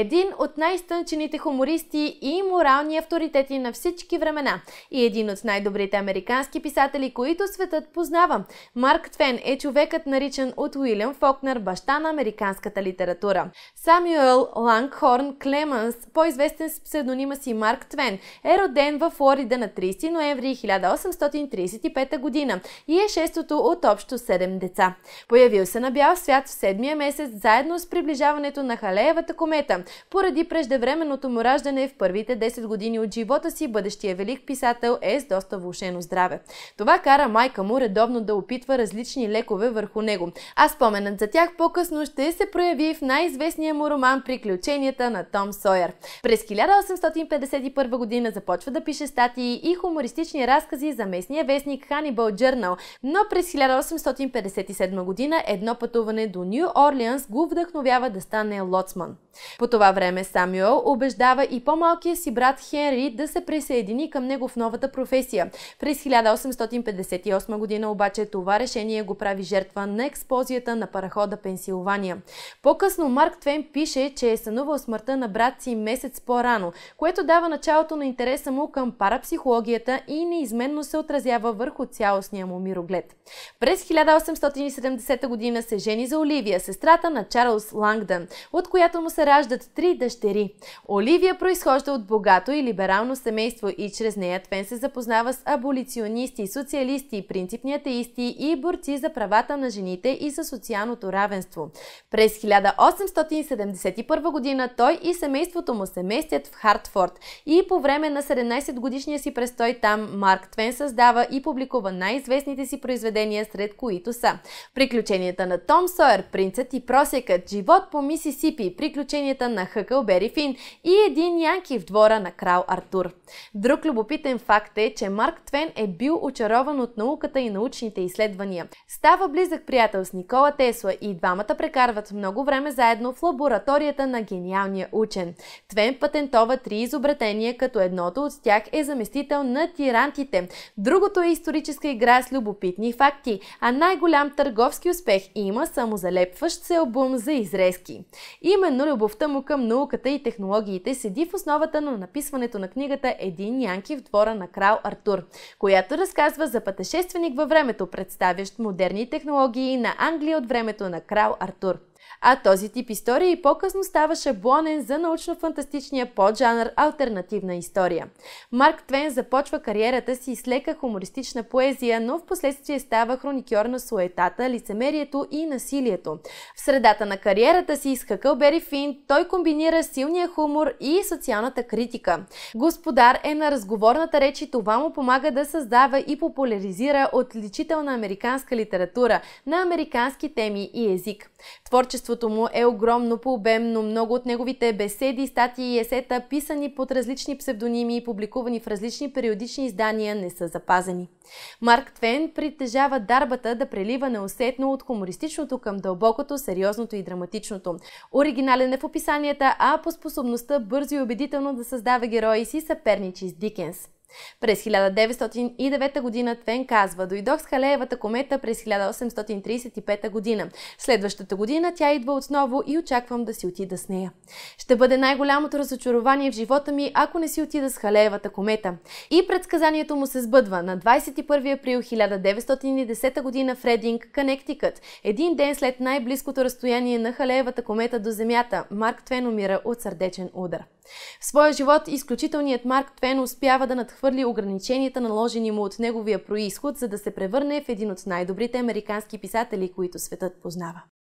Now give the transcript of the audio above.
Един от най-стънчените хумористи и морални авторитети на всички времена и един от най-добрите американски писатели, които светът познава. Марк Твен е човекът наричан от Уилям Фокнер баща на американската литература. Самюел Лангхорн Клеманс, по-известен с псевдонима си Марк Твен, е роден във Флорида на 30 ноември 1835 година и е шестото от общо 7 деца. Появил се на бял свят в седмия месец заедно с приближаването на Халеевата комета, поради преждевременното му раждане в първите 10 години от живота си, бъдещия велик писател е с доста влушено здраве. Това кара майка му редовно да опитва различни лекове върху него, а споменът за тях по-късно ще се прояви в най-известния му роман Приключенията на Том Сойер. През 1851 година започва да пише статии и хумористични разкази за местния вестник Hannibal Journal, но през 1857 година едно пътуване до Нью Орлианс го вдъхновява да стане лоцман. По това време Самюел убеждава и по-малкия си брат Хенри да се присъедини към него в новата професия. През 1858 година обаче това решение го прави жертва на експозията на парахода Пенсилвания. По-късно Марк Твен пише, че е сънувал смъртта на брат си месец по-рано, което дава началото на интереса му към парапсихологията и неизменно се отразява върху цялостния му мироглед. През 1870 година се жени за Оливия, сестрата на Чарлз Лангдън, от която му се ражда раждат три дъщери. Оливия произхожда от богато и либерално семейство и чрез нея Твен се запознава с аболиционисти, социалисти, принципни атеисти и борци за правата на жените и за социалното равенство. През 1871 година той и семейството му се местят в Хартфорд и по време на 17-годишния си престой там Марк Твен създава и публикува най-известните си произведения, сред които са Приключенията на Том Сойер, Принцът и просекът, Живот по Мисисипи, Приключенията на Хъкъл Фин и един янки в двора на крал Артур. Друг любопитен факт е, че Марк Твен е бил очарован от науката и научните изследвания. Става близък приятел с Никола Тесла и двамата прекарват много време заедно в лабораторията на гениалния учен. Твен патентова три изобретения, като едното от тях е заместител на тирантите. Другото е историческа игра с любопитни факти, а най-голям търговски успех има самозалепващ се албум за изрезки. Именно любовта му любов към науката и технологиите седи в основата на написването на книгата Един Янки в двора на крал Артур, която разказва за пътешественик във времето, представящ модерни технологии на Англия от времето на крал Артур. А този тип история и по-късно става шаблонен за научно-фантастичния поджанър альтернативна история. Марк Твен започва кариерата си с лека хумористична поезия, но в последствие става хроникьор на суетата, лицемерието и насилието. В средата на кариерата си с Хакълбери Фин той комбинира силния хумор и социалната критика. Господар е на разговорната реч и това му помага да създава и популяризира отличителна американска литература на американски теми и език. Творче. Творчеството му е огромно по обем, но много от неговите беседи, статии и есета, писани под различни псевдоними и публикувани в различни периодични издания, не са запазени. Марк Твен притежава дарбата да прелива неусетно от хумористичното към дълбокото, сериозното и драматичното. Оригинален е в описанията, а по способността бързо и убедително да създава герои си съперничи с Дикенс. През 1909 година Твен казва, дойдох с Халеевата комета през 1835 година. Следващата година тя идва отново и очаквам да си отида с нея. Ще бъде най-голямото разочарование в живота ми, ако не си отида с Халеевата комета. И предсказанието му се сбъдва на 21 април 1910 година в Рединг, Канектикът. Един ден след най-близкото разстояние на Халеевата комета до Земята, Марк Твен умира от сърдечен удар. В своя живот изключителният Марк Твен успява да надхвърли надхвърли ограниченията, наложени му от неговия происход, за да се превърне в един от най-добрите американски писатели, които светът познава.